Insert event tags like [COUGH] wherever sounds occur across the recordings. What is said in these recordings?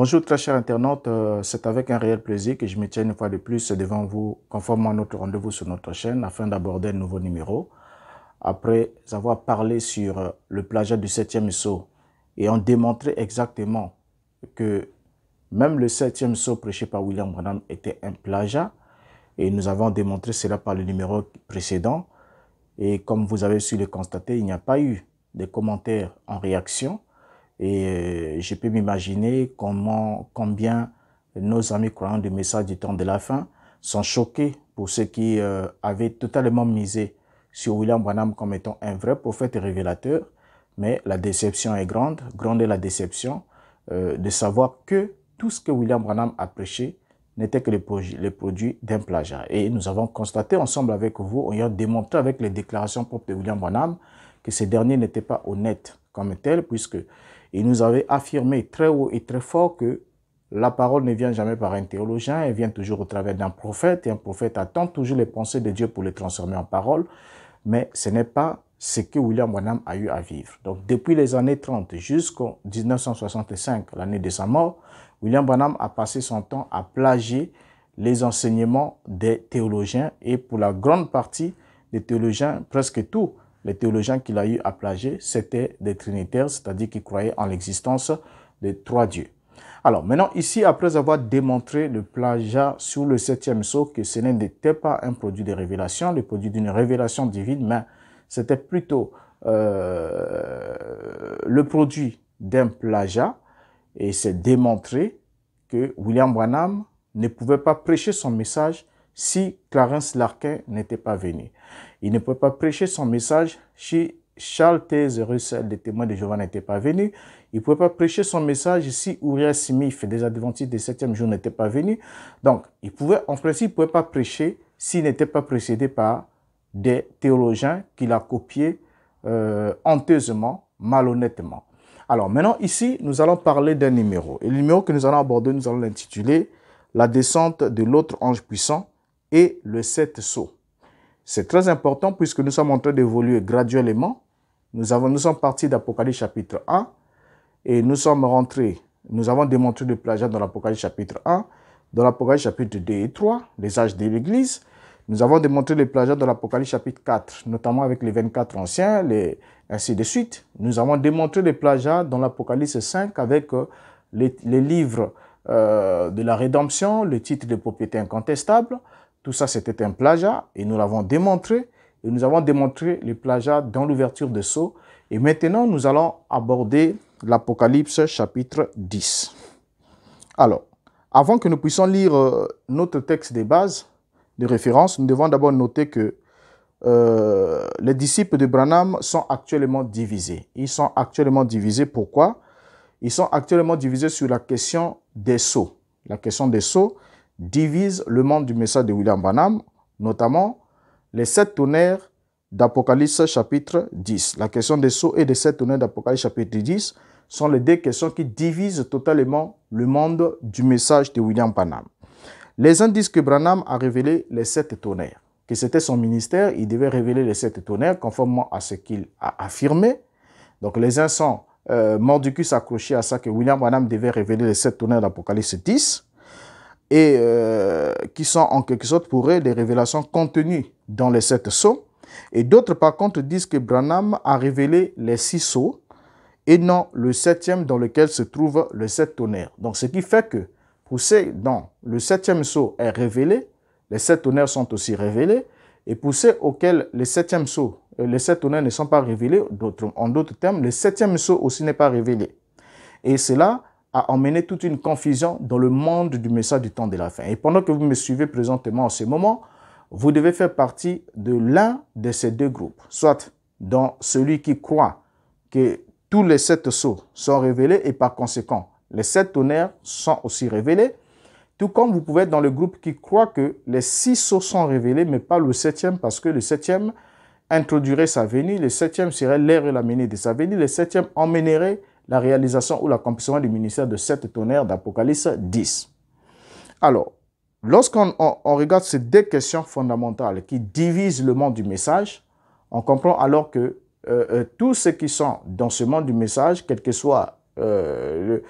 Bonjour très chers internautes, euh, c'est avec un réel plaisir que je me tiens une fois de plus devant vous, conformément à notre rendez-vous sur notre chaîne, afin d'aborder un nouveau numéro. Après avoir parlé sur euh, le plagiat du 7e sceau et en démontrer exactement que même le 7e sceau prêché par William Branham était un plagiat, et nous avons démontré cela par le numéro précédent, et comme vous avez su le constater, il n'y a pas eu de commentaires en réaction, et euh, je peux m'imaginer comment, combien nos amis croyants du message du temps de la fin sont choqués pour ceux qui euh, avaient totalement misé sur William Branham comme étant un vrai prophète et révélateur. Mais la déception est grande, grande est la déception euh, de savoir que tout ce que William Branham a prêché n'était que le, le produit d'un plagiat. Et nous avons constaté ensemble avec vous, ayant démontré avec les déclarations propres de William Branham, que ce dernier n'était pas honnête comme tel, puisque il nous avait affirmé très haut et très fort que la parole ne vient jamais par un théologien, elle vient toujours au travers d'un prophète, et un prophète attend toujours les pensées de Dieu pour les transformer en parole, mais ce n'est pas ce que William Branham a eu à vivre. Donc depuis les années 30 jusqu'en 1965, l'année de sa mort, William Branham a passé son temps à plagier les enseignements des théologiens et pour la grande partie des théologiens, presque tous, les théologiens qu'il a eu à plager, c'était des trinitaires, c'est-à-dire qu'ils croyaient en l'existence des trois dieux. Alors maintenant, ici, après avoir démontré le plagiat sur le septième saut que ce n'était pas un produit de révélation, le produit d'une révélation divine, mais c'était plutôt euh, le produit d'un plagiat, et c'est démontré que William Branham ne pouvait pas prêcher son message si Clarence Larkin n'était pas venu. Il ne pouvait pas prêcher son message si Charles Thèse Russell, le témoins de Jéhovah, n'était pas venu. Il ne pouvait pas prêcher son message si Uriah Smith, des Adventistes des septième jour, n'était pas venu. Donc, il pouvait, en principe, il ne pouvait pas prêcher s'il n'était pas précédé par des théologiens qu'il a copiés euh, honteusement, malhonnêtement. Alors, maintenant, ici, nous allons parler d'un numéro. Et le numéro que nous allons aborder, nous allons l'intituler « La descente de l'autre ange puissant et le sept sceaux ». C'est très important puisque nous sommes en train d'évoluer graduellement. Nous, avons, nous sommes partis d'Apocalypse chapitre 1 et nous sommes rentrés, nous avons démontré le plagiat dans l'Apocalypse chapitre 1, dans l'Apocalypse chapitre 2 et 3, les âges de l'Église. Nous avons démontré le plagiat dans l'Apocalypse chapitre 4, notamment avec les 24 anciens, les, ainsi de suite. Nous avons démontré le plagiat dans l'Apocalypse 5 avec euh, les, les, livres euh, de la rédemption, le titre de propriété incontestable. Tout ça, c'était un plagiat et nous l'avons démontré. Et nous avons démontré le plagiat dans l'ouverture des Sceaux. Et maintenant, nous allons aborder l'Apocalypse chapitre 10. Alors, avant que nous puissions lire euh, notre texte de base, de référence, nous devons d'abord noter que euh, les disciples de Branham sont actuellement divisés. Ils sont actuellement divisés. Pourquoi Ils sont actuellement divisés sur la question des sceaux. La question des sceaux, divise le monde du message de William Branham, notamment les sept tonnerres d'Apocalypse chapitre 10. La question des sceaux et des sept tonnerres d'Apocalypse chapitre 10 sont les deux questions qui divisent totalement le monde du message de William Branham. Les uns disent que Branham a révélé les sept tonnerres, que c'était son ministère, il devait révéler les sept tonnerres conformément à ce qu'il a affirmé. Donc les uns sont euh, mordicus accrochés à ça que William Branham devait révéler les sept tonnerres d'Apocalypse 10 et euh, qui sont en quelque sorte pour eux des révélations contenues dans les sept sceaux. Et d'autres, par contre, disent que Branham a révélé les six sceaux et non le septième dans lequel se trouve le sept tonnerre. Donc, ce qui fait que pour ceux dont le septième sceau est révélé, les sept tonnerres sont aussi révélés, et pour ceux auxquels les septième sceau, euh, les sept tonnerres ne sont pas révélés, en d'autres termes, le septième sceau aussi n'est pas révélé. Et cela a emmené toute une confusion dans le monde du message du temps de la fin. Et pendant que vous me suivez présentement en ce moment, vous devez faire partie de l'un de ces deux groupes, soit dans celui qui croit que tous les sept sceaux sont révélés et par conséquent, les sept tonnerres sont aussi révélés, tout comme vous pouvez être dans le groupe qui croit que les six sceaux sont révélés, mais pas le septième, parce que le septième introduirait sa venue, le septième serait l'air et la menée de sa venue, le septième emmènerait la réalisation ou l'accomplissement du ministère de sept tonnerres d'Apocalypse 10. Alors, lorsqu'on on, regarde ces deux questions fondamentales qui divisent le monde du message, on comprend alors que euh, euh tous ceux qui sont dans ce monde du message, quel que soit euh, le,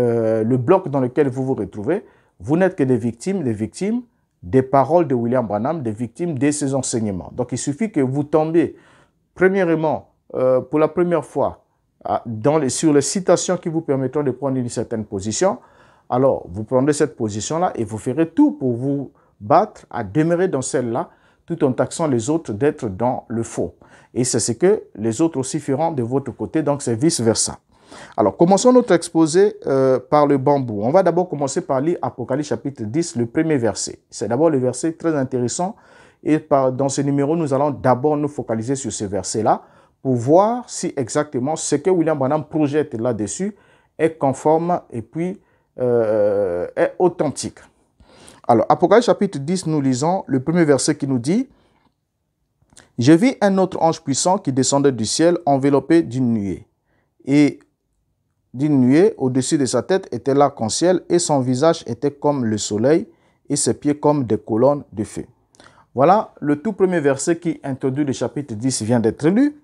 euh, le, bloc dans lequel vous vous retrouvez, vous n'êtes que des victimes, des victimes des paroles de William Branham, des victimes de ses enseignements. Donc il suffit que vous tombiez, premièrement, pour la première fois, ah, dans les, sur les citations qui vous permettront de prendre une certaine position. Alors, vous prendrez cette position-là et vous ferez tout pour vous battre à demeurer dans celle-là tout en taxant les autres d'être dans le faux. Et c'est ce que les autres aussi feront de votre côté, donc c'est vice-versa. Alors, commençons notre exposé euh, par le bambou. On va d'abord commencer par lire Apocalypse chapitre 10, le premier verset. C'est d'abord le verset très intéressant et par, dans ce numéro, nous allons d'abord nous focaliser sur ce verset-là pour voir si exactement ce que William Branham projette là-dessus est conforme et puis euh, est authentique. Alors, Apocalypse chapitre 10, nous lisons le premier verset qui nous dit Je vis un autre ange puissant qui descendait du ciel enveloppé d'une nuée. Et d'une nuée, au-dessus de sa tête était l'arc-en-ciel, et son visage était comme le soleil, et ses pieds comme des colonnes de feu. Voilà, le tout premier verset qui introduit le chapitre 10 vient d'être lu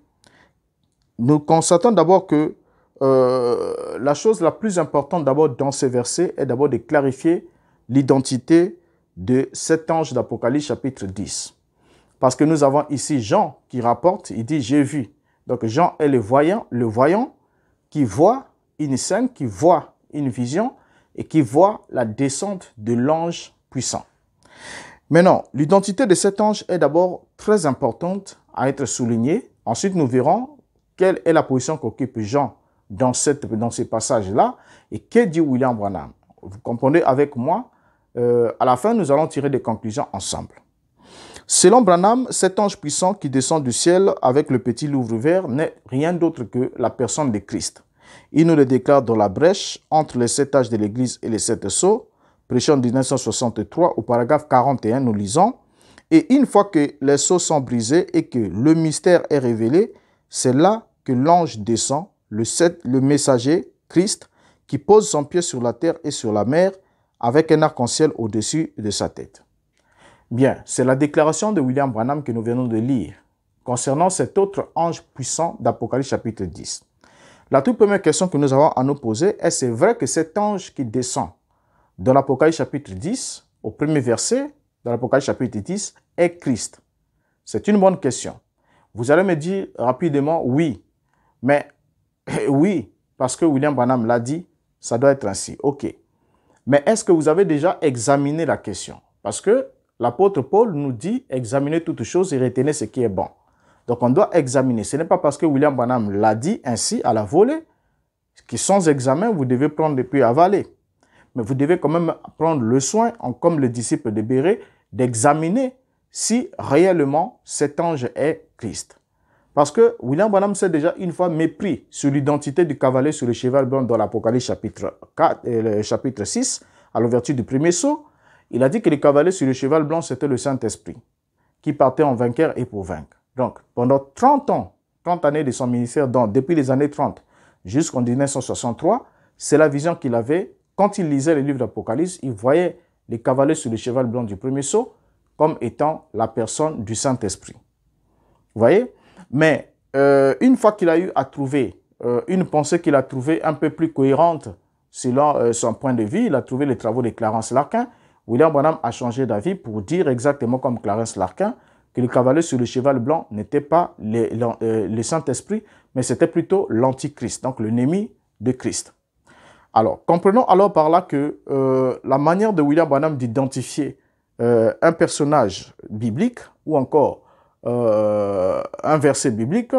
nous constatons d'abord que euh, la chose la plus importante d'abord dans ces versets est d'abord de clarifier l'identité de cet ange d'Apocalypse chapitre 10. Parce que nous avons ici Jean qui rapporte, il dit j'ai vu. Donc Jean est le voyant, le voyant qui voit une scène, qui voit une vision et qui voit la descente de l'ange puissant. Maintenant, l'identité de cet ange est d'abord très importante à être soulignée. Ensuite, nous verrons quelle est la position qu'occupe Jean dans, cette, dans ce passage-là et que dit William Branham. Vous comprenez avec moi, euh, à la fin, nous allons tirer des conclusions ensemble. Selon Branham, cet ange puissant qui descend du ciel avec le petit louvre vert n'est rien d'autre que la personne de Christ. Il nous le déclare dans la brèche entre les sept âges de l'Église et les sept sceaux. Prêchant 1963, au paragraphe 41, nous lisons Et une fois que les sceaux sont brisés et que le mystère est révélé, c'est là que l'ange descend, le, le messager, Christ, qui pose son pied sur la terre et sur la mer avec un arc-en-ciel au-dessus de sa tête. Bien, c'est la déclaration de William Branham que nous venons de lire concernant cet autre ange puissant d'Apocalypse chapitre 10. La toute première question que nous avons à nous poser est c'est vrai que cet ange qui descend dans l'Apocalypse chapitre 10, au premier verset, de l'Apocalypse chapitre 10, est Christ C'est une bonne question. Vous allez me dire rapidement oui. Mais [LAUGHS] oui, parce que William Branham l'a dit, ça doit être ainsi. OK. Mais est-ce que vous avez déjà examiné la question Parce que l'apôtre Paul nous dit examinez toutes choses et retenez ce qui est bon. Donc on doit examiner. Ce n'est pas parce que William Branham l'a dit ainsi à la volée que sans examen, vous devez prendre et puis avaler. Mais vous devez quand même prendre le soin, comme le disciple de Béret, d'examiner si réellement cet ange est parce que William Branham s'est déjà une fois mépris sur l'identité du cavalier sur le cheval blanc dans l'Apocalypse chapitre, 6, euh, à l'ouverture du premier saut. Il a dit que le cavalier sur le cheval blanc, c'était le Saint-Esprit, qui partait en vainqueur et pour vaincre. Donc, pendant 30 ans, 30 années de son ministère, donc depuis les années 30 jusqu'en 1963, c'est la vision qu'il avait. Quand il lisait les livres d'Apocalypse, il voyait le cavalier sur le cheval blanc du premier saut comme étant la personne du Saint-Esprit. Vous voyez Mais euh, une fois qu'il a eu à trouver euh, une pensée qu'il a trouvée un peu plus cohérente selon euh, son point de vue, il a trouvé les travaux de Clarence Larkin, William Bonham a changé d'avis pour dire exactement comme Clarence Larkin que le cavalier sur le cheval blanc n'était pas le, Saint-Esprit, mais c'était plutôt l'Antichrist, donc l'ennemi de Christ. Alors, comprenons alors par là que la manière de William Bonham d'identifier un personnage biblique ou encore euh, un verset biblique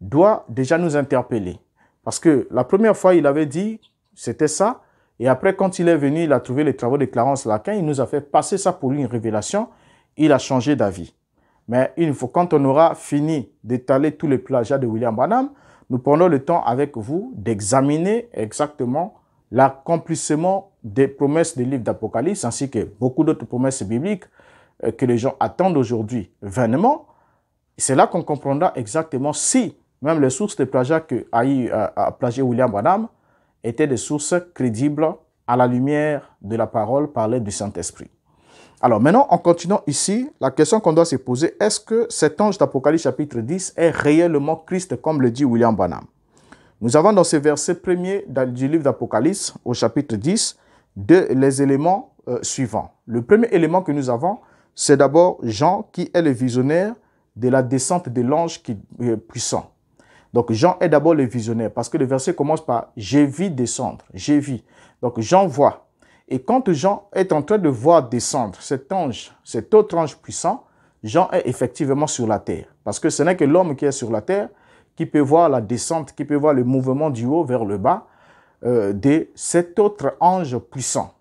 doit déjà nous interpeller. Parce que la première fois, il avait dit, c'était ça. Et après, quand il est venu, il a trouvé les travaux de Clarence Lacan. Il nous a fait passer ça pour lui, une révélation. Il a changé d'avis. Mais une fois, quand on aura fini d'étaler tous les plagiats de William Branham, nous prendrons le temps avec vous d'examiner exactement l'accomplissement des promesses des livres d'Apocalypse ainsi que beaucoup d'autres promesses bibliques euh, que les gens attendent aujourd'hui vainement c'est là qu'on comprendra exactement si même les sources de plagiat que euh, a, William Branham étaient des sources crédibles à la lumière de la parole par du Saint-Esprit. Alors maintenant, en continuant ici, la question qu'on doit se poser, est-ce que cet ange d'Apocalypse chapitre 10 est réellement Christ comme le dit William Branham Nous avons dans ce verset premier du livre d'Apocalypse au chapitre 10 deux, les éléments euh, suivants. Le premier élément que nous avons, c'est d'abord Jean qui est le visionnaire de la descente de l'ange qui est puissant. Donc Jean est d'abord le visionnaire parce que le verset commence par j'ai vu descendre, j'ai vu. Donc Jean voit. Et quand Jean est en train de voir descendre cet ange, cet autre ange puissant, Jean est effectivement sur la terre parce que ce n'est que l'homme qui est sur la terre qui peut voir la descente, qui peut voir le mouvement du haut vers le bas euh, de cet autre ange puissant.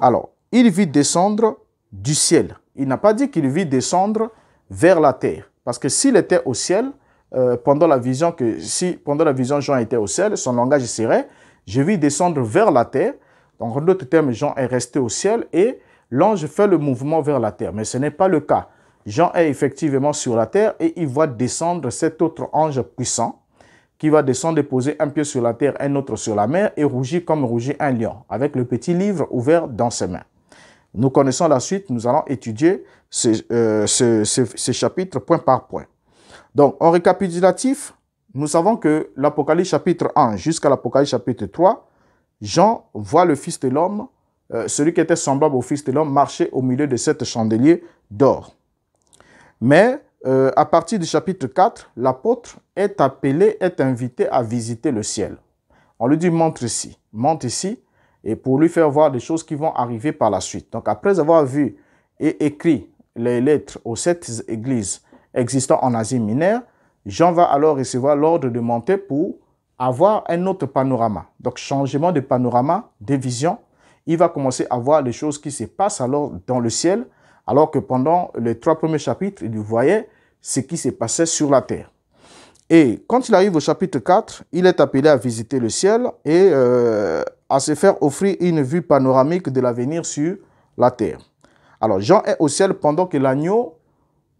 Alors, il vit descendre du ciel. Il n'a pas dit qu'il vit descendre vers la terre. Parce que s'il était au ciel, euh, pendant la vision que si pendant la vision Jean était au ciel, son langage serait je vis descendre vers la terre. Donc en d'autres termes, Jean est resté au ciel et l'ange fait le mouvement vers la terre. Mais ce n'est pas le cas. Jean est effectivement sur la terre et il voit descendre cet autre ange puissant qui va descendre et poser un pied sur la terre, un autre sur la mer et rougit comme rougit un lion avec le petit livre ouvert dans ses mains. Nous connaissons la suite, nous allons étudier ces, euh, ce, chapitres point par point. Donc, en récapitulatif, nous savons que l'Apocalypse chapitre 1 jusqu'à l'Apocalypse chapitre 3, Jean voit le Fils de l'homme, euh, celui qui était semblable au Fils de l'homme, marcher au milieu de sept chandeliers d'or. Mais euh, à partir du chapitre 4, l'apôtre est appelé, est invité à visiter le ciel. On lui dit montre ici, monte ici, et pour lui faire voir des choses qui vont arriver par la suite. Donc après avoir vu et écrit les lettres aux sept églises existant en Asie mineure, Jean va alors recevoir l'ordre de monter pour avoir un autre panorama. Donc changement de panorama, de vision. Il va commencer à voir les choses qui se passent alors dans le ciel, alors que pendant les trois premiers chapitres, il voyait ce qui se passait sur la terre. Et quand il arrive au chapitre 4, il est appelé à visiter le ciel et euh, à se faire offrir une vue panoramique de l'avenir sur la terre. Alors Jean est au ciel pendant que l'agneau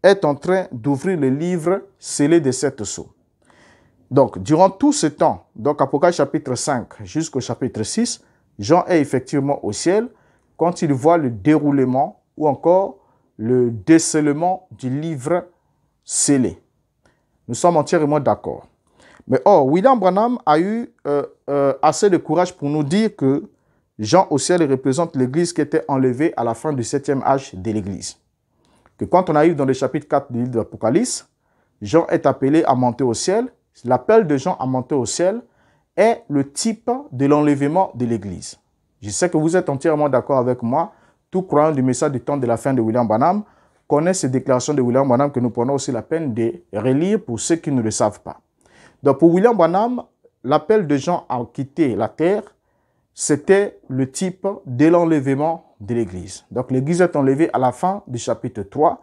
est en train d'ouvrir le livre scellé de sept sceaux. Donc, durant tout ce temps, donc Apocalypse chapitre 5 jusqu'au chapitre 6, Jean est effectivement au ciel quand il voit le déroulement ou encore le décellement du livre scellé. Nous sommes entièrement d'accord. Mais or, oh, William Branham a eu euh, euh, assez de courage pour nous dire que Jean au ciel représente l'Église qui était enlevée à la fin du septième âge de l'Église. Que quand on arrive dans le chapitre 4 du livre de l'Apocalypse, Jean est appelé à monter au ciel. L'appel de Jean à monter au ciel est le type de l'enlèvement de l'Église. Je sais que vous êtes entièrement d'accord avec moi, tout croyant du message du temps de la fin de William Branham, connaissent ces déclarations de William Branham que nous prenons aussi la peine de relire pour ceux qui ne le savent pas. Donc pour William Branham, l'appel de Jean à quitter la terre, c'était le type de l'enlèvement de l'Église. Donc l'Église est enlevée à la fin du chapitre 3,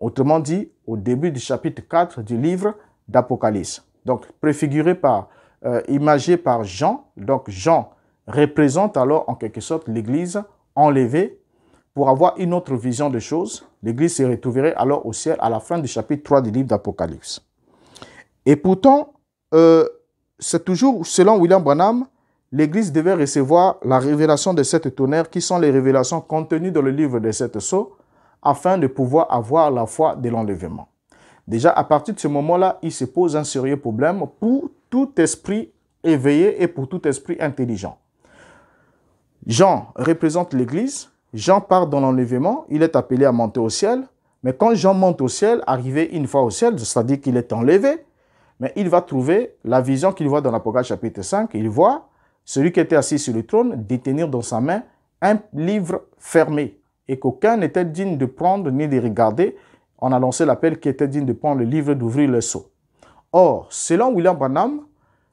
autrement dit au début du chapitre 4 du livre d'Apocalypse. Donc préfiguré par, euh, imagé par Jean. Donc Jean représente alors en quelque sorte l'Église enlevée pour avoir une autre vision des choses, l'Église se retrouverait alors au ciel à la fin du chapitre 3 du livre d'Apocalypse. Et pourtant, euh, c'est toujours, selon William Branham, l'Église devait recevoir la révélation de cette tonnerre qui sont les révélations contenues dans le livre de cette sceaux, afin de pouvoir avoir la foi de l'enlèvement. Déjà, à partir de ce moment-là, il se pose un sérieux problème pour tout esprit éveillé et pour tout esprit intelligent. Jean représente l'Église, Jean part dans l'enlèvement, il est appelé à monter au ciel. Mais quand Jean monte au ciel, arrivé une fois au ciel, c'est-à-dire qu'il est enlevé, mais il va trouver la vision qu'il voit dans l'Apocalypse chapitre 5. Il voit celui qui était assis sur le trône détenir dans sa main un livre fermé et qu'aucun n'était digne de prendre ni de regarder. On a lancé l'appel qui était digne de prendre le livre d'ouvrir le seau. Or, selon William Branham,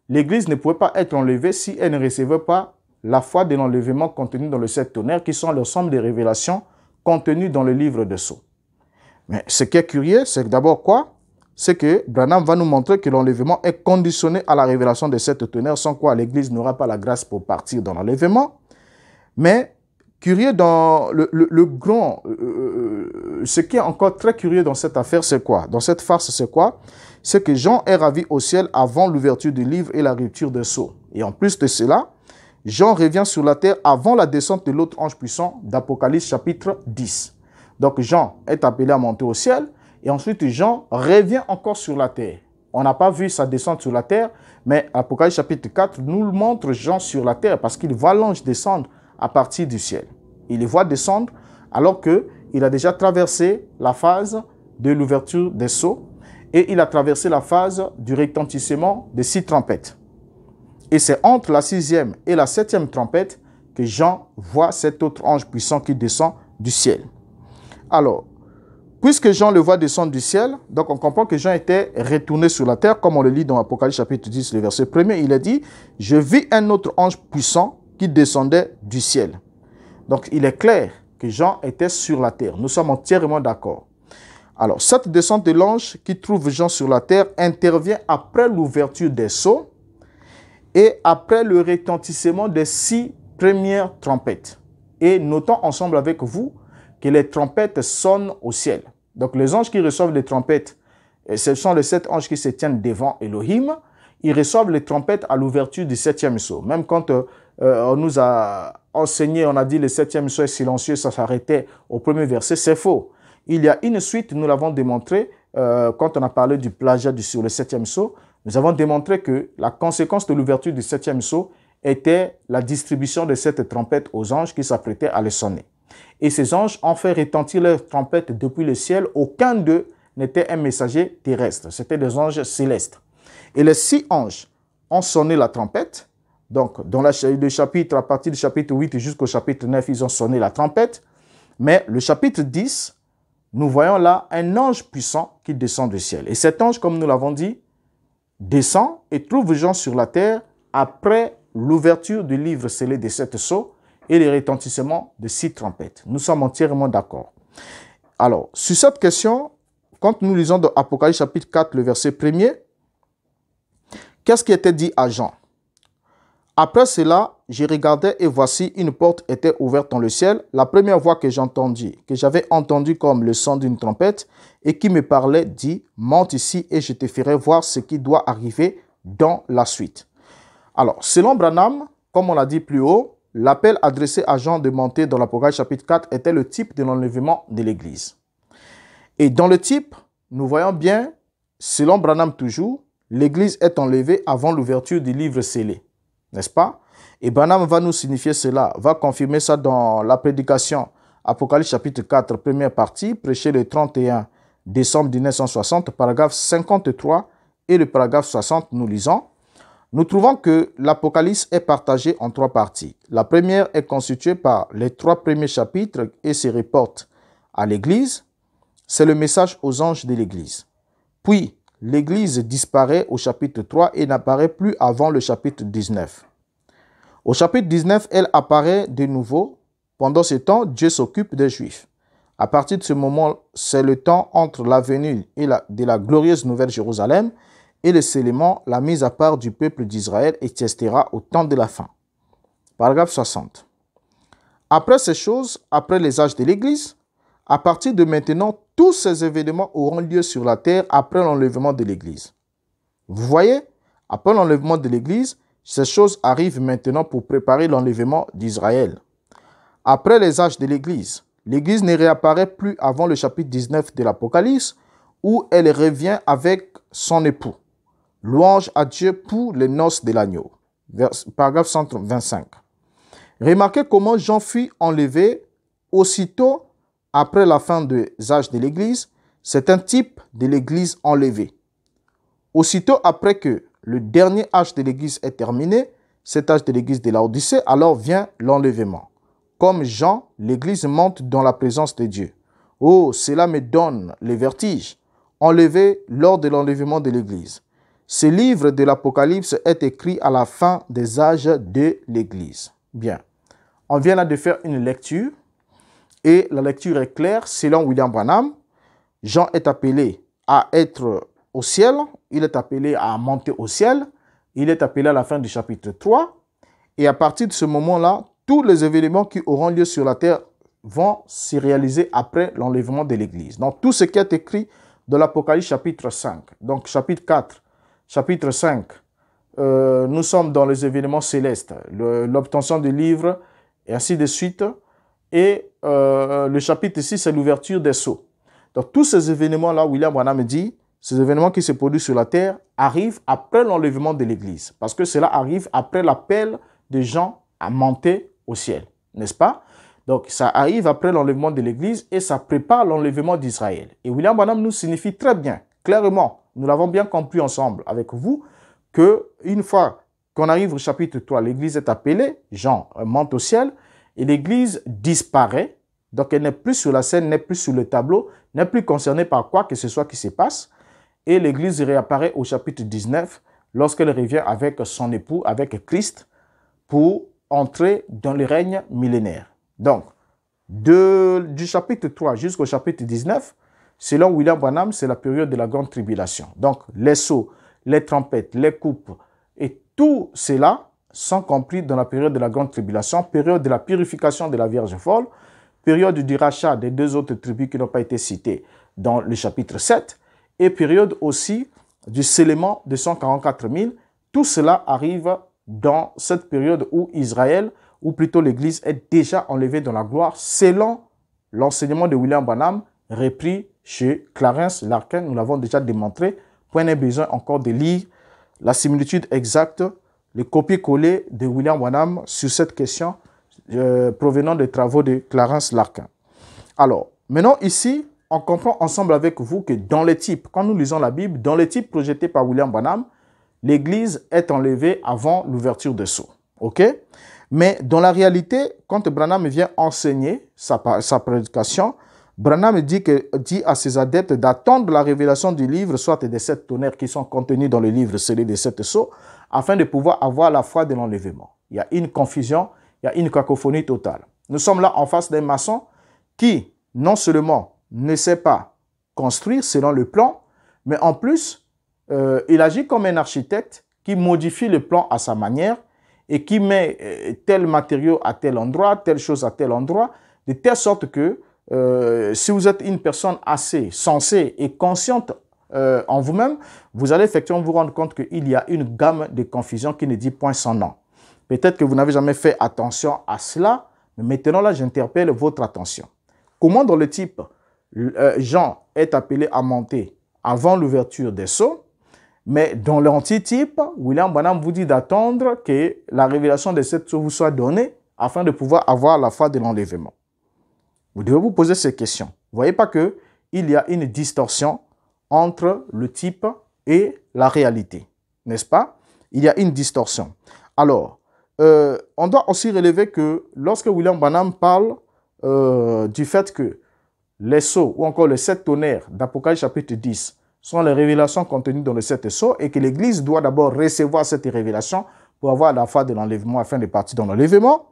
l'Église ne pouvait pas être enlevée si elle ne recevait pas la foi de l'enlèvement contenue dans le sept tonnerres, qui sont l'ensemble des révélations contenues dans le livre de Sceaux. Mais ce qui est curieux, c'est d'abord quoi C'est que Branham va nous montrer que l'enlèvement est conditionné à la révélation de sept tonnerres, sans quoi l'Église n'aura pas la grâce pour partir dans l'enlèvement. Mais curieux dans le, grand, euh, euh, euh, ce qui est encore très curieux dans cette affaire, c'est quoi Dans cette farce, c'est quoi C'est que Jean est ravi au ciel avant l'ouverture du livre et la rupture de sceaux. Et en plus de cela, Jean revient sur la terre avant la descente de l'autre ange puissant d'Apocalypse chapitre 10. Donc Jean est appelé à monter au ciel et ensuite Jean revient encore sur la terre. On n'a pas vu sa descente sur la terre, mais Apocalypse chapitre 4 nous montre Jean sur la terre parce qu'il voit l'ange descendre à partir du ciel. Il le voit descendre alors qu'il a déjà traversé la phase de l'ouverture des seaux et il a traversé la phase du retentissement des six trompettes. Et c'est entre la sixième et la septième trompette que Jean voit cet autre ange puissant qui descend du ciel. Alors, puisque Jean le voit descendre du ciel, donc on comprend que Jean était retourné sur la terre, comme on le lit dans Apocalypse chapitre 10, le verset 1 il a dit, je vis un autre ange puissant qui descendait du ciel. Donc il est clair que Jean était sur la terre. Nous sommes entièrement d'accord. Alors, cette descente de l'ange qui trouve Jean sur la terre intervient après l'ouverture des sceaux et après le retentissement des six premières trompettes. Et notons ensemble avec vous que les trompettes sonnent au ciel. Donc les anges qui reçoivent les trompettes, ce sont les sept anges qui se tiennent devant Elohim. Ils reçoivent les trompettes à l'ouverture du septième saut. Même quand euh, euh, on nous a enseigné, on a dit le septième saut est silencieux, ça s'arrêtait au premier verset, c'est faux. Il y a une suite, nous l'avons démontré euh, quand on a parlé du plagiat du, sur le septième saut. Nous avons démontré que la conséquence de l'ouverture du septième sceau était la distribution de cette trompette aux anges qui s'apprêtaient à le sonner. Et ces anges ont fait retentir leur trompette depuis le ciel. Aucun d'eux n'était un messager terrestre. C'était des anges célestes. Et les six anges ont sonné la trompette. Donc, dans le chapitre, à partir du chapitre 8 jusqu'au chapitre 9, ils ont sonné la trompette. Mais le chapitre 10, nous voyons là un ange puissant qui descend du ciel. Et cet ange, comme nous l'avons dit, descend et trouve Jean sur la terre après l'ouverture du livre scellé des sept sceaux et les retentissements de six trompettes. Nous sommes entièrement d'accord. Alors, sur cette question, quand nous lisons dans Apocalypse chapitre 4, le verset 1 qu'est-ce qui était dit à Jean Après cela, je regardais et voici une porte était ouverte dans le ciel. La première voix que j'entendis, que j'avais entendue comme le son d'une trompette, et qui me parlait, dit, monte ici et je te ferai voir ce qui doit arriver dans la suite. Alors, selon Branham, comme on l'a dit plus haut, l'appel adressé à Jean de monter dans l'Apocalypse chapitre 4 était le type de l'enlèvement de l'Église. Et dans le type, nous voyons bien, selon Branham toujours, l'Église est enlevée avant l'ouverture du livre scellé, n'est-ce pas et Banam va nous signifier cela, va confirmer ça dans la prédication. Apocalypse chapitre 4, première partie, prêchée le 31 décembre 1960, paragraphe 53 et le paragraphe 60, nous lisons. Nous trouvons que l'Apocalypse est partagée en trois parties. La première est constituée par les trois premiers chapitres et se reporte à l'Église. C'est le message aux anges de l'Église. Puis, l'Église disparaît au chapitre 3 et n'apparaît plus avant le chapitre 19. Au chapitre 19, elle apparaît de nouveau. Pendant ce temps, Dieu s'occupe des Juifs. À partir de ce moment, c'est le temps entre la venue de la glorieuse Nouvelle Jérusalem et le éléments, la mise à part du peuple d'Israël, etc., au temps de la fin. Paragraphe 60. Après ces choses, après les âges de l'Église, à partir de maintenant, tous ces événements auront lieu sur la terre après l'enlèvement de l'Église. Vous voyez, après l'enlèvement de l'Église, ces choses arrivent maintenant pour préparer l'enlèvement d'Israël. Après les âges de l'Église, l'Église ne réapparaît plus avant le chapitre 19 de l'Apocalypse, où elle revient avec son époux. Louange à Dieu pour les noces de l'agneau. Paragraphe 125. Remarquez comment Jean fut enlevé aussitôt après la fin des âges de l'Église. C'est un type de l'Église enlevée. Aussitôt après que le dernier âge de l'Église est terminé, cet âge de l'Église de l'Odyssée, alors vient l'enlèvement. Comme Jean, l'Église monte dans la présence de Dieu. Oh, cela me donne les vertiges. Enlevé lors de l'enlèvement de l'Église. Ce livre de l'Apocalypse est écrit à la fin des âges de l'Église. Bien. On vient là de faire une lecture et la lecture est claire. Selon William Branham, Jean est appelé à être au ciel, il est appelé à monter au ciel, il est appelé à la fin du chapitre 3, et à partir de ce moment-là, tous les événements qui auront lieu sur la terre vont se réaliser après l'enlèvement de l'Église. Donc tout ce qui est écrit de l'Apocalypse chapitre 5, donc chapitre 4, chapitre 5, euh, nous sommes dans les événements célestes, l'obtention du livre, et ainsi de suite. Et euh, le chapitre 6, c'est l'ouverture des sceaux. Donc tous ces événements-là, William me dit, ces événements qui se produisent sur la terre arrivent après l'enlèvement de l'Église, parce que cela arrive après l'appel des gens à monter au ciel, n'est-ce pas Donc ça arrive après l'enlèvement de l'Église et ça prépare l'enlèvement d'Israël. Et William Branham nous signifie très bien, clairement, nous l'avons bien compris ensemble avec vous, que une fois qu'on arrive au chapitre 3, l'Église est appelée, Jean monte au ciel, et l'Église disparaît, donc elle n'est plus sur la scène, n'est plus sur le tableau, n'est plus concernée par quoi que ce soit qui se passe. Et l'Église réapparaît au chapitre 19 lorsqu'elle revient avec son époux, avec Christ, pour entrer dans le règne millénaire. Donc, de, du chapitre 3 jusqu'au chapitre 19, selon William Branham, c'est la période de la grande tribulation. Donc, les sauts, les trompettes, les coupes et tout cela sont compris dans la période de la grande tribulation, période de la purification de la Vierge folle, période du rachat des deux autres tribus qui n'ont pas été citées dans le chapitre 7, et période aussi du scellement de 144 000. Tout cela arrive dans cette période où Israël, ou plutôt l'Église, est déjà enlevée dans la gloire, selon l'enseignement de William Banham repris chez Clarence Larkin. Nous l'avons déjà démontré. Point n'est besoin encore de lire la similitude exacte, le copier-coller de William Banham sur cette question euh, provenant des travaux de Clarence Larkin. Alors, maintenant ici, on comprend ensemble avec vous que dans les types, quand nous lisons la Bible, dans les types projetés par William Branham, l'Église est enlevée avant l'ouverture des sceaux. OK Mais dans la réalité, quand Branham vient enseigner sa, sa prédication, Branham dit, que, dit à ses adeptes d'attendre la révélation du livre, soit des sept tonnerres qui sont contenus dans le livre scellé des sept sceaux, afin de pouvoir avoir la foi de l'enlèvement. Il y a une confusion, il y a une cacophonie totale. Nous sommes là en face d'un maçon qui, non seulement ne sait pas construire selon le plan, mais en plus, euh, il agit comme un architecte qui modifie le plan à sa manière et qui met euh, tel matériau à tel endroit, telle chose à tel endroit, de telle sorte que euh, si vous êtes une personne assez sensée et consciente en vous-même, vous allez effectivement vous rendre compte qu'il y a une gamme de confusion qui ne dit point son nom. Peut-être que vous n'avez jamais fait attention à cela, mais maintenant là, j'interpelle votre attention. Comment dans le type euh, Jean est appelé à monter avant l'ouverture des sceaux, mais dans l'antitype, William Bonham vous dit d'attendre que la révélation de cette sceaux vous soit donnée afin de pouvoir avoir la foi de l'enlèvement. Vous devez vous poser ces questions. Vous voyez pas que il y a une distorsion entre le type et la réalité, n'est-ce pas Il y a une distorsion. Alors, euh, on doit aussi relever que lorsque William Bonham parle euh, du fait que les sceaux ou encore les sept tonnerres d'Apocalypse chapitre 10 sont les révélations contenues dans les sept sceaux et que l'Église doit d'abord recevoir cette révélation pour avoir la fin de l'enlèvement afin de partir dans l'enlèvement.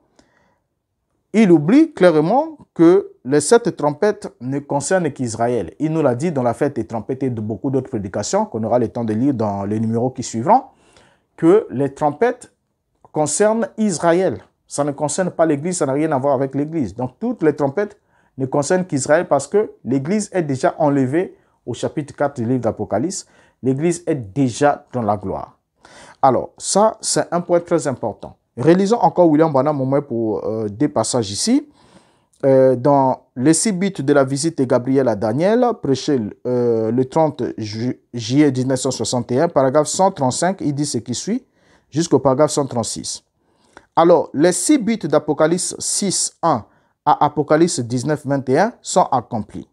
Il oublie clairement que les sept trompettes ne concernent qu'Israël. Il nous l'a dit dans la fête des trompettes et de beaucoup d'autres prédications qu'on aura le temps de lire dans les numéros qui suivront, que les trompettes concernent Israël. Ça ne concerne pas l'Église, ça n'a rien à voir avec l'Église. Donc toutes les trompettes ne concerne qu'Israël parce que l'Église est déjà enlevée au chapitre 4 du livre d'Apocalypse. L'Église est déjà dans la gloire. Alors, ça, c'est un point très important. Relisons encore William Branham au moins pour euh, des passages ici. Euh, dans les six buts de la visite de Gabriel à Daniel, prêché le 30 euh, juillet 1961, paragraphe 135, il dit ce qui suit, jusqu'au paragraphe 136. Alors, les six buts d'Apocalypse 6, 1 à Apocalypse 19, 21 sont accomplis.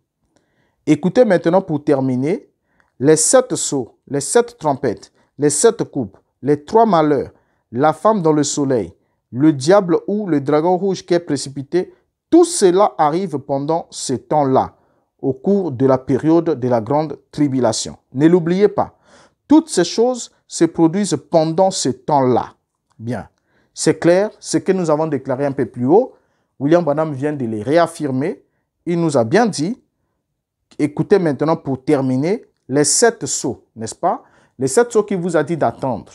Écoutez maintenant pour terminer les sept sceaux, les sept trompettes, les sept coupes, les trois malheurs, la femme dans le soleil, le diable ou le dragon rouge qui est précipité, tout cela arrive pendant ce temps-là, au cours de la période de la grande tribulation. Ne l'oubliez pas, toutes ces choses se produisent pendant ce temps-là. Bien, c'est clair, ce que nous avons déclaré un peu plus haut, William Branham vient de les réaffirmer. Il nous a bien dit, écoutez maintenant pour terminer, les sept sceaux, n'est-ce pas Les sept sceaux qu'il vous a dit d'attendre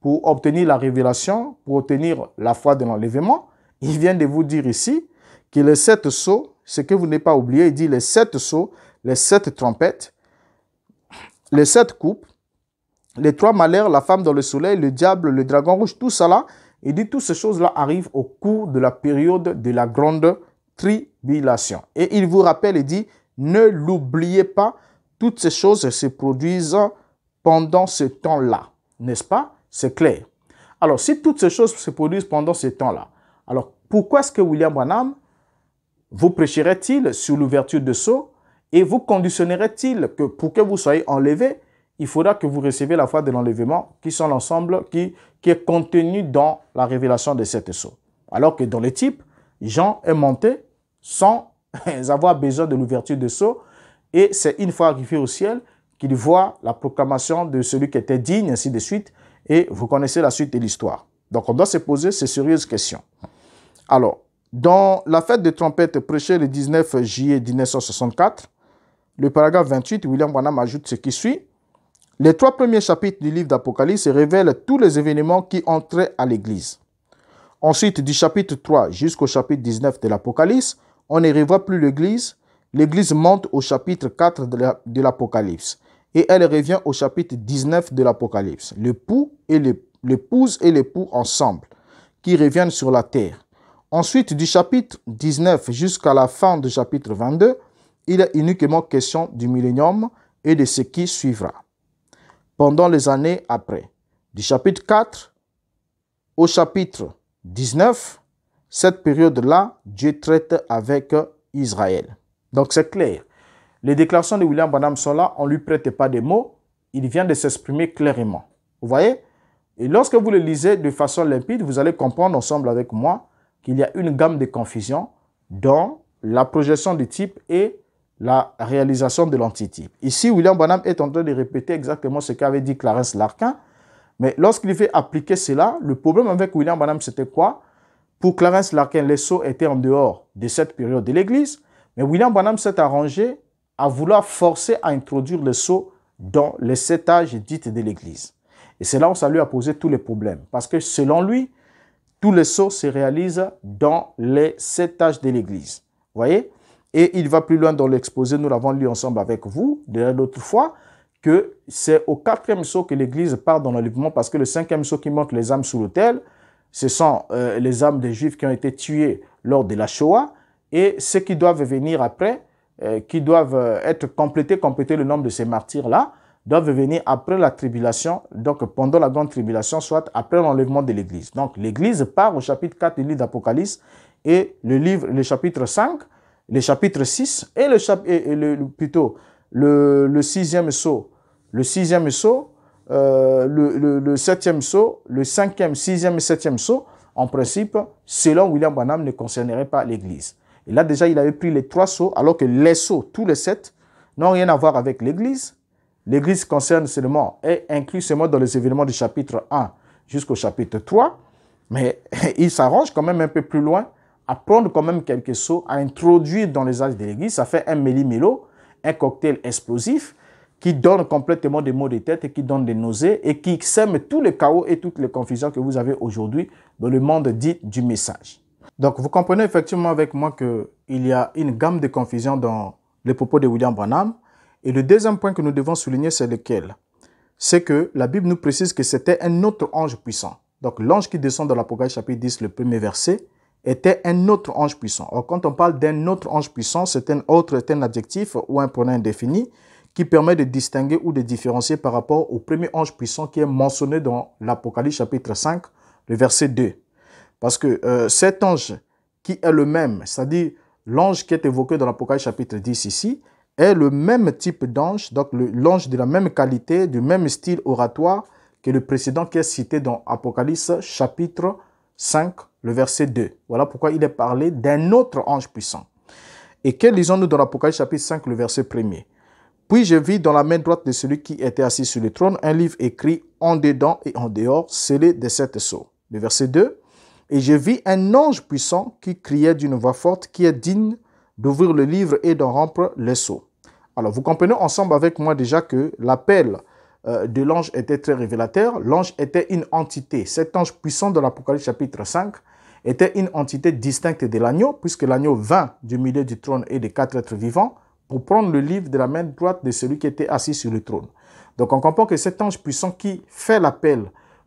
pour obtenir la révélation, pour obtenir la foi de l'enlèvement. Il vient de vous dire ici que les sept sceaux, ce que vous n'avez pas oublié, il dit les sept sceaux, les sept trompettes, les sept coupes, les trois malheurs, la femme dans le soleil, le diable, le dragon rouge, tout cela, il dit toutes ces choses-là arrivent au cours de la période de la grande tribulation. Et il vous rappelle et dit, ne l'oubliez pas, toutes ces choses se produisent pendant ce temps-là. N'est-ce pas C'est clair. Alors, si toutes ces choses se produisent pendant ce temps-là, alors pourquoi est-ce que William Branham vous prêcherait-il sur l'ouverture de sceaux et vous conditionnerait-il que pour que vous soyez enlevé, il faudra que vous receviez la foi de l'enlèvement, qui sont l'ensemble qui, qui est contenu dans la révélation de cet sceau. Alors que dans les types, Jean est monté sans [LAUGHS] avoir besoin de l'ouverture de sceau, et c'est une fois arrivé au ciel qu'il voit la proclamation de celui qui était digne, ainsi de suite, et vous connaissez la suite de l'histoire. Donc on doit se poser ces sérieuses questions. Alors, dans la fête des trompettes prêchée le 19 juillet 1964, le paragraphe 28, William Branham ajoute ce qui suit. Les trois premiers chapitres du livre d'Apocalypse révèlent tous les événements qui entraient à l'Église. Ensuite, du chapitre 3 jusqu'au chapitre 19 de l'Apocalypse, on ne revoit plus l'Église. L'Église monte au chapitre 4 de l'Apocalypse et elle revient au chapitre 19 de l'Apocalypse. L'époux et l'épouse et l'époux ensemble qui reviennent sur la terre. Ensuite, du chapitre 19 jusqu'à la fin du chapitre 22, il est uniquement question du millénium et de ce qui suivra pendant les années après. Du chapitre 4 au chapitre 19, cette période-là, Dieu traite avec Israël. Donc c'est clair. Les déclarations de William Branham sont là, on ne lui prête pas des mots, il vient de s'exprimer clairement. Vous voyez Et lorsque vous le lisez de façon limpide, vous allez comprendre ensemble avec moi qu'il y a une gamme de confusion dans la projection du type est la réalisation de l'antitype. Ici, William Bonham est en train de répéter exactement ce qu'avait dit Clarence Larkin, mais lorsqu'il fait appliquer cela, le problème avec William Bonham, c'était quoi Pour Clarence Larkin, les sceaux étaient en dehors de cette période de l'Église, mais William Bonham s'est arrangé à vouloir forcer à introduire les sceaux dans les sept âges dits de l'Église. Et c'est là où ça lui a posé tous les problèmes, parce que selon lui, tous les sceaux se réalisent dans les sept âges de l'Église. Vous voyez et il va plus loin dans l'exposé, nous l'avons lu ensemble avec vous, de l'autre fois, que c'est au quatrième saut que l'Église part dans l'enlèvement, parce que le cinquième saut qui montre les âmes sous l'autel, ce sont euh, les âmes des Juifs qui ont été tués lors de la Shoah, et ceux qui doivent venir après, euh, qui doivent euh, être complétés, compléter le nombre de ces martyrs-là, doivent venir après la tribulation, donc pendant la grande tribulation, soit après l'enlèvement de l'Église. Donc l'Église part au chapitre 4 du livre d'Apocalypse et le livre, le chapitre 5 le chapitre 6 et le, plutôt le, sixième saut, le sixième saut, euh, le, septième saut, le cinquième, sixième et septième saut, en principe, selon William Branham, ne concernerait pas l'Église. Et là, déjà, il avait pris les trois sauts, alors que les sauts, tous les sept, n'ont rien à voir avec l'Église. L'Église concerne seulement et inclut seulement dans les événements du chapitre 1 jusqu'au chapitre 3, mais [LAUGHS] il s'arrange quand même un peu plus loin à prendre quand même quelques sauts, à introduire dans les âges de l'église. Ça fait un méli un cocktail explosif qui donne complètement des maux de tête et qui donne des nausées et qui sème tout le chaos et toutes les confusions que vous avez aujourd'hui dans le monde dit du message. Donc vous comprenez effectivement avec moi qu'il y a une gamme de confusions dans les propos de William Branham. Et le deuxième point que nous devons souligner, c'est lequel C'est que la Bible nous précise que c'était un autre ange puissant. Donc l'ange qui descend dans l'Apocalypse chapitre 10, le premier verset, était un autre ange puissant. Or, quand on parle d'un autre ange puissant, c'est un autre, c'est adjectif ou un pronom indéfini qui permet de distinguer ou de différencier par rapport au premier ange puissant qui est mentionné dans l'Apocalypse chapitre 5, le verset 2. Parce que euh, cet ange qui est le même, c'est-à-dire l'ange qui est évoqué dans l'Apocalypse chapitre 10 ici, est le même type d'ange, donc l'ange de la même qualité, du même style oratoire que le précédent qui est cité dans Apocalypse chapitre 5, le verset 2. Voilà pourquoi il est parlé d'un autre ange puissant. Et que lisons-nous dans l'Apocalypse chapitre 5, le verset 1 Puis je vis dans la main droite de celui qui était assis sur le trône un livre écrit en dedans et en dehors, scellé de sept sceaux. Le verset 2. Et je vis un ange puissant qui criait d'une voix forte, qui est digne d'ouvrir le livre et d'en rompre les sceaux. Alors, vous comprenez ensemble avec moi déjà que l'appel euh, de l'ange était très révélateur. L'ange était une entité. Cet ange puissant de l'Apocalypse chapitre 5 était une entité distincte de l'agneau, puisque l'agneau vint du milieu du trône et des quatre êtres vivants pour prendre le livre de la main droite de celui qui était assis sur le trône. Donc on comprend que cet ange puissant qui fait l'appel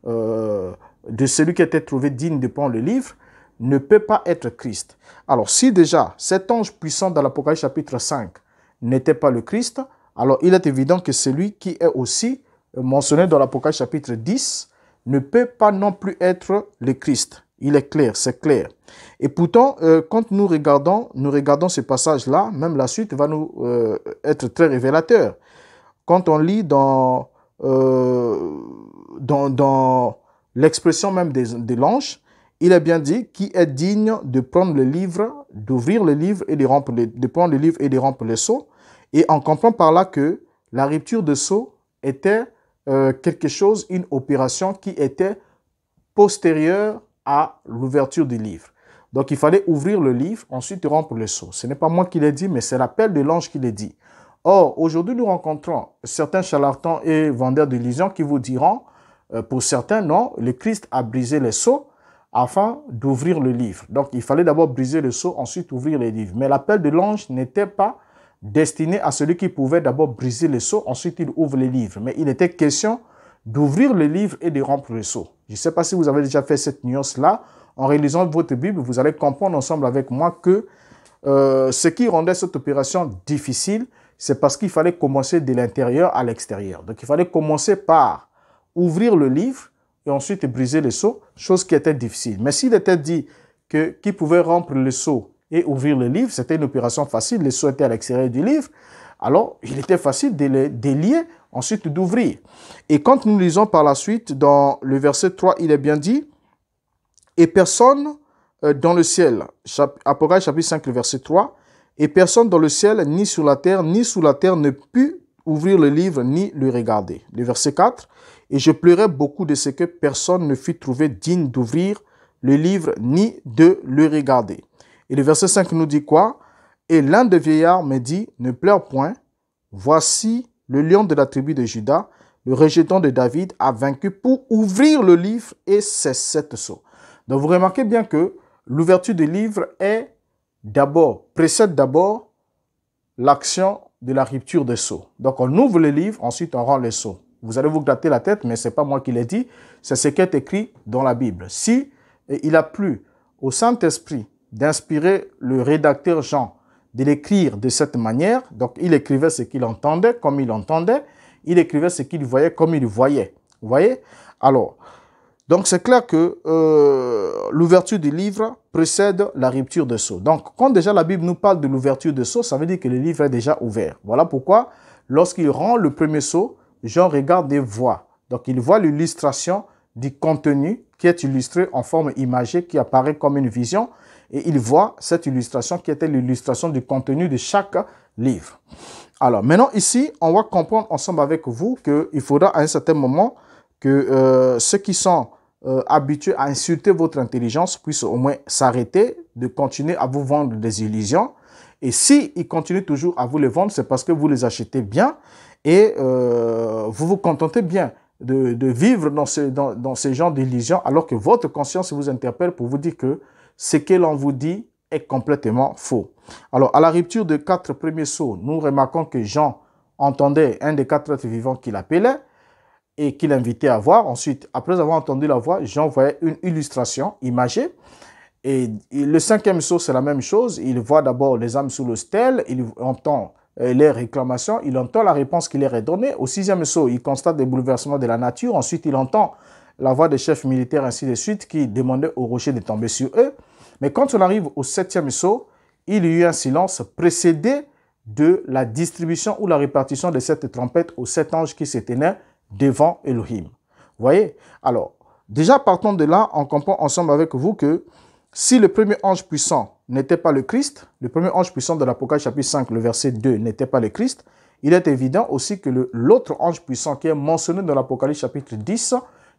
euh, de celui qui était trouvé digne de prendre le livre ne peut pas être Christ. Alors si déjà cet ange puissant dans l'Apocalypse chapitre 5 n'était pas le Christ, alors il est évident que celui qui est aussi euh, mentionné dans l'Apocalypse chapitre 10 ne peut pas non plus être le Christ. Il est clair, c'est clair. Et pourtant, euh, quand nous regardons, nous regardons ce passage-là, même la suite va nous euh, être très révélateur. Quand on lit dans, dans, l'expression même des, de l'ange, il a bien dit qui est digne de prendre le livre, d'ouvrir le livre et de, rompre les, de prendre le livre et de rompre sceau. Et on comprend par là que la rupture de sceau était euh, quelque chose, une opération qui était postérieure à l'ouverture du livre. Donc il fallait ouvrir le livre, ensuite rompre les sceau. Ce n'est pas moi qui l'ai dit, mais c'est l'appel de l'ange qui l'a dit. Or, aujourd'hui, nous rencontrons certains charlatans et vendeurs de d'illusions qui vous diront, euh, pour certains, non, le Christ a brisé les sceaux afin d'ouvrir le livre. Donc il fallait d'abord briser le sceau, ensuite ouvrir le livre. Mais l'appel de l'ange n'était pas destiné à celui qui pouvait d'abord briser le sceau, ensuite il ouvre le livre. Mais il était question d'ouvrir le livre et de rompre le sceau. Je ne sais pas si vous avez déjà fait cette nuance-là. En réalisant votre Bible, vous allez comprendre ensemble avec moi que euh, ce qui rendait cette opération difficile, c'est parce qu'il fallait commencer de l'intérieur à l'extérieur. Donc il fallait commencer par ouvrir le livre, et ensuite briser les seau, chose qui était difficile. Mais s'il était dit que qui pouvait rompre le seau et ouvrir le livre, c'était une opération facile, Les seau était à l'extérieur du livre, alors il était facile de le délier, ensuite d'ouvrir. Et quand nous lisons par la suite dans le verset 3, il est bien dit, et personne euh, dans le ciel, Apocalypse chapitre 5, verset 3, et personne dans le ciel, ni sur la terre, ni sous la terre ne put ouvrir le livre, ni le regarder. Le verset 4, et je pleurais beaucoup de ce que personne ne fut trouvé digne d'ouvrir le livre ni de le regarder. Et le verset 5 nous dit quoi Et l'un des vieillards me dit, ne pleure point, voici le lion de la tribu de Juda, le rejeton de David, a vaincu pour ouvrir le livre et ses sept sceaux. Donc vous remarquez bien que l'ouverture du livre est d'abord, précède d'abord l'action de la rupture des sceaux. Donc on ouvre le livre, ensuite on rend les sceaux. Vous allez vous gratter la tête, mais ce n'est pas moi qui l'ai dit. C'est ce qui est écrit dans la Bible. Si il a plu au Saint-Esprit d'inspirer le rédacteur Jean de l'écrire de cette manière, donc il écrivait ce qu'il entendait comme il entendait, il écrivait ce qu'il voyait comme il voyait. Vous voyez Alors, donc c'est clair que euh, l'ouverture du livre précède la rupture de sceau. Donc quand déjà la Bible nous parle de l'ouverture de sceau, ça veut dire que le livre est déjà ouvert. Voilà pourquoi lorsqu'il rend le premier sceau, Jean regarde et voit. Donc il voit l'illustration du contenu qui est illustré en forme imagée, qui apparaît comme une vision, et il voit cette illustration qui était l'illustration du contenu de chaque livre. Alors maintenant ici, on va comprendre ensemble avec vous qu'il faudra à un certain moment que euh, ceux qui sont euh, habitués à insulter votre intelligence puissent au moins s'arrêter de continuer à vous vendre des illusions. Et s'ils ils continuent toujours à vous les vendre, c'est parce que vous les achetez bien et euh, vous vous contentez bien de, de vivre dans ce, dans, dans ces genre d'illusion alors que votre conscience vous interpelle pour vous dire que ce que l'on vous dit est complètement faux. Alors, à la rupture de quatre premiers sauts, nous remarquons que Jean entendait un des quatre êtres vivants qu'il appelait et qu'il invitait à voir. Ensuite, après avoir entendu la voix, Jean voyait une illustration imagée. Et le cinquième saut, c'est la même chose. Il voit d'abord les âmes sous le stèle, il entend les réclamations, il entend la réponse qui leur est donnée. Au sixième saut, il constate des bouleversements de la nature. Ensuite, il entend la voix des chefs militaires, ainsi de suite, qui demandaient aux rochers de tomber sur eux. Mais quand on arrive au septième saut, il y eut un silence précédé de la distribution ou la répartition de cette trompette aux sept anges qui tenaient devant Elohim. Vous voyez Alors, déjà partons de là, en comprenant ensemble avec vous que si le premier ange puissant n'était pas le Christ, le premier ange puissant de l'Apocalypse chapitre 5, le verset 2, n'était pas le Christ, il est évident aussi que l'autre ange puissant qui est mentionné dans l'Apocalypse chapitre 10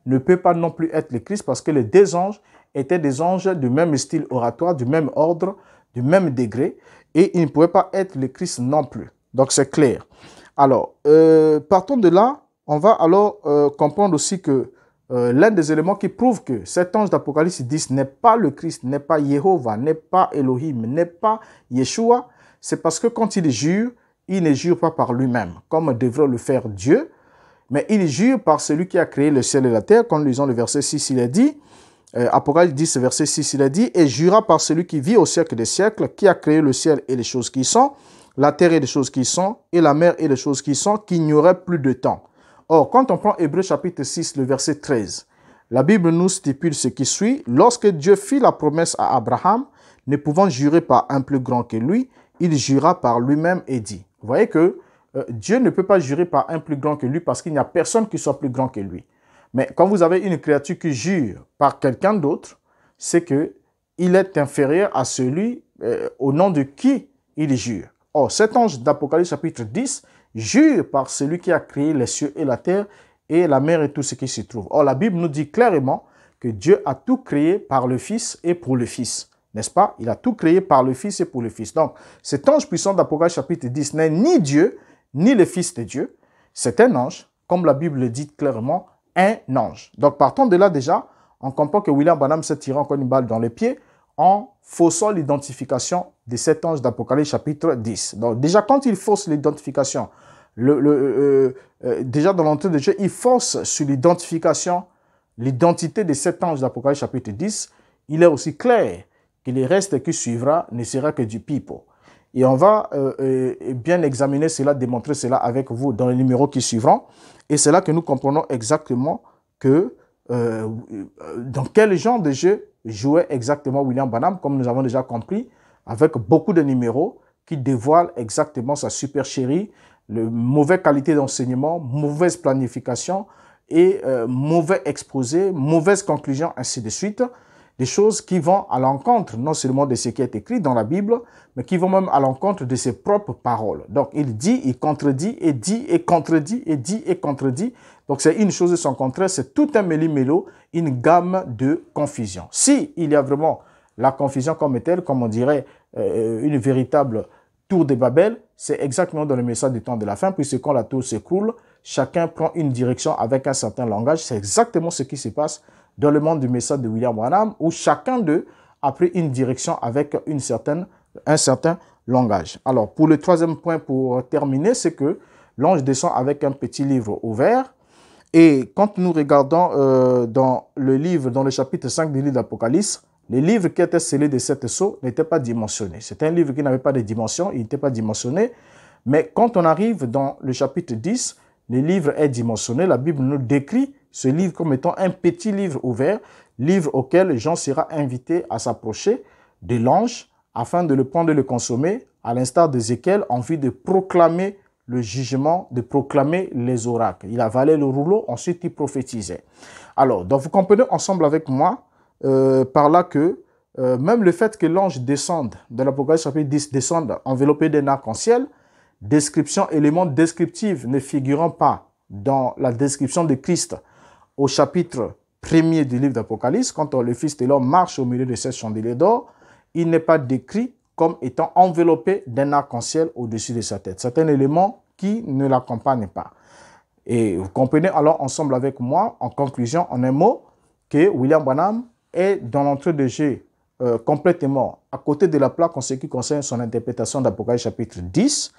ne peut pas non plus être le Christ parce que les deux anges étaient des anges du même style oratoire, du même ordre, du même degré, et ils ne pouvaient pas être le Christ non plus. Donc c'est clair. Alors, euh, partons de là, on va alors euh, comprendre aussi que euh, l'un des éléments qui prouve que cet ange d'Apocalypse 10 n'est pas le Christ, n'est pas Jéhovah, n'est pas Elohim, n'est pas Yeshua, c'est parce que quand il jure, il ne jure pas par lui-même, comme devrait le faire Dieu, mais il jure par celui qui a créé le ciel et la terre. Quand nous lisons le verset 6, il a dit, euh, Apocalypse 10, verset 6, il a dit, et jura par celui qui vit au siècle des siècles, qui a créé le ciel et les choses qui sont, la terre et les choses qui sont, et la mer et les choses qui sont, qu'il n'y aurait plus de temps. Or, quand on prend Hébreu chapitre 6, le verset 13, la Bible nous stipule ce qui suit. Lorsque Dieu fit la promesse à Abraham, ne pouvant jurer par un plus grand que lui, il jura par lui-même et dit. Vous voyez que euh, Dieu ne peut pas jurer par un plus grand que lui parce qu'il n'y a personne qui soit plus grand que lui. Mais quand vous avez une créature qui jure par quelqu'un d'autre, c'est que il est inférieur à celui euh, au nom de qui il jure. Or, cet ange d'Apocalypse chapitre 10 Jure par celui qui a créé les cieux et la terre et la mer et tout ce qui s'y trouve. Or, la Bible nous dit clairement que Dieu a tout créé par le Fils et pour le Fils. N'est-ce pas Il a tout créé par le Fils et pour le Fils. Donc, cet ange puissant d'Apocalypse chapitre 10 n'est ni Dieu, ni le Fils de Dieu. C'est un ange, comme la Bible le dit clairement, un ange. Donc, partons de là déjà, on comprend que William Banham s'est tiré encore une balle dans les pied en faussant l'identification des sept anges d'Apocalypse chapitre 10. Donc déjà quand il force l'identification, le, le euh, euh, euh déjà dans l'entrée de jeu, il force sur l'identification, l'identité des sept anges d'Apocalypse chapitre 10. Il est aussi clair que le reste qui suivra ne sera que du people. Et on va euh, euh, bien examiner cela, démontrer cela avec vous dans les numéros qui suivront. Et c'est là que nous comprenons exactement que dans quel genre de jeu jouait exactement William Banham, comme nous avons déjà compris avec beaucoup de numéros qui dévoilent exactement sa supercherie, le mauvaise qualité d'enseignement, mauvaise planification et euh, mauvais exposé, mauvaise conclusion, ainsi de suite. Des choses qui vont à l'encontre non seulement de ce qui est écrit dans la Bible, mais qui vont même à l'encontre de ses propres paroles. Donc il dit, il contredit, et dit, et contredit, et dit, et contredit. Donc c'est une chose de son contraire, c'est tout un méli-mélo, une gamme de confusion. Si il y a vraiment la confusion comme telle, comme on dirait euh, une véritable tour de Babel, c'est exactement dans le message du temps de la fin, puisque quand la tour s'écoule, chacun prend une direction avec un certain langage. C'est exactement ce qui se passe dans le monde du message de William Branham, où chacun d'eux a pris une direction avec une certaine, un certain langage. Alors, pour le troisième point, pour terminer, c'est que l'ange descend avec un petit livre ouvert. Et quand nous regardons euh, dans le livre, dans le chapitre 5 du livre d'Apocalypse, les livres qui étaient scellés de cette sceau n'étaient pas dimensionnés. C'est un livre qui n'avait pas de dimension, il n'était pas dimensionné. Mais quand on arrive dans le chapitre 10, le livre est dimensionné. La Bible nous décrit ce livre comme étant un petit livre ouvert, livre auquel Jean sera invité à s'approcher de l'ange afin de le prendre et le consommer, à l'instar de en vue de proclamer le jugement, de proclamer les oracles. Il avalait le rouleau, ensuite il prophétisait. Alors, donc vous comprenez ensemble avec moi euh, par là que euh, même le fait que l'ange descende, dans l'Apocalypse chapitre 10, descende enveloppé d'un arc-en-ciel, description, élément descriptif ne figurant pas dans la description de Christ au chapitre premier du livre d'Apocalypse, quand le Fils de l'homme marche au milieu de ses chandeliers d'or, il n'est pas décrit comme étant enveloppé d'un arc-en-ciel au-dessus de sa tête. C'est un élément qui ne l'accompagne pas. Et vous comprenez alors ensemble avec moi, en conclusion, en un mot, que William Branham est dans l'entrée de jeu euh, complètement à côté de la plaque en ce qui concerne son interprétation d'Apocalypse chapitre 10.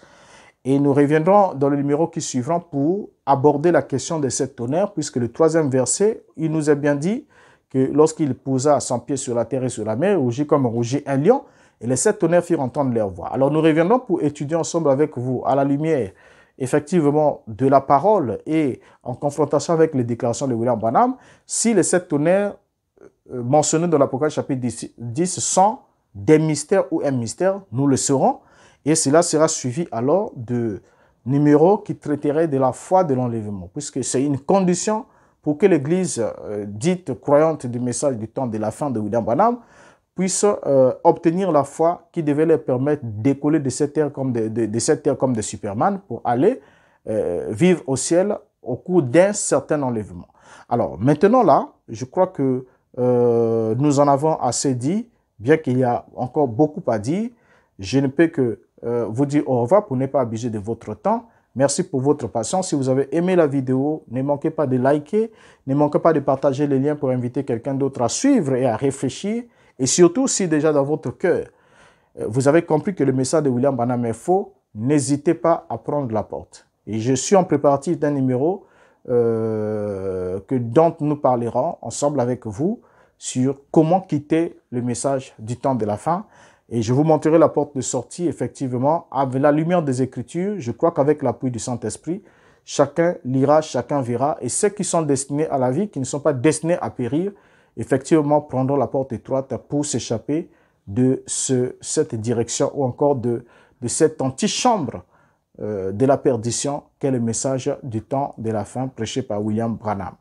Et nous reviendrons dans le numéro qui suivra pour aborder la question de sept tonnerres puisque le troisième verset, il nous a bien dit que lorsqu'il posa son pied sur la terre et sur la mer, il rougit comme rougit un lion, et les sept tonnerres firent entendre leur voix. Alors nous reviendrons pour étudier ensemble avec vous, à la lumière, effectivement, de la parole et en confrontation avec les déclarations de William Branham, si les sept tonnerres euh, mentionnés dans l'Apocalypse chapitre 10, sont des mystères ou un mystère, nous le saurons. Et cela sera suivi alors de numéros qui traiteraient de la foi de l'enlèvement, puisque c'est une condition pour que l'Église euh, dite croyante du message du temps de la fin de William Branham puisse euh, obtenir la foi qui devait leur permettre d'écoller de cette terre comme de, de cette terre comme de Superman pour aller vivre au ciel au cours d'un certain enlèvement. Alors maintenant là, je crois que euh, nous en avons assez dit, bien qu'il y a encore beaucoup à dire. Je ne peux que euh, vous dire au revoir pour ne pas abuser de votre temps. Merci pour votre patience. Si vous avez aimé la vidéo, ne manquez pas de liker, ne manquez pas de partager les liens pour inviter quelqu'un d'autre à suivre et à réfléchir. Et surtout, si déjà dans votre cœur, euh, vous avez compris que le message de William Banham est faux, n'hésitez pas à prendre la porte. Et je suis en préparation d'un numéro euh, que, dont nous parlerons ensemble avec vous sur comment quitter le message du temps de la fin. Et je vous montrerai la porte de sortie, effectivement, avec la lumière des Écritures. Je crois qu'avec l'appui du Saint-Esprit, chacun lira, chacun verra. Et ceux qui sont destinés à la vie, qui ne sont pas destinés à périr, effectivement, prendront la porte étroite pour s'échapper de ce, cette direction ou encore de, de cette antichambre euh, de la perdition qu'est le message du temps de la fin prêché par William Branham.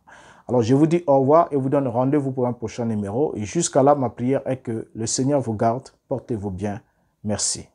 Alors je vous dis au revoir et vous donne rendez-vous pour un prochain numéro. Et jusqu'à là, ma prière est que le Seigneur vous garde, portez-vous bien. Merci.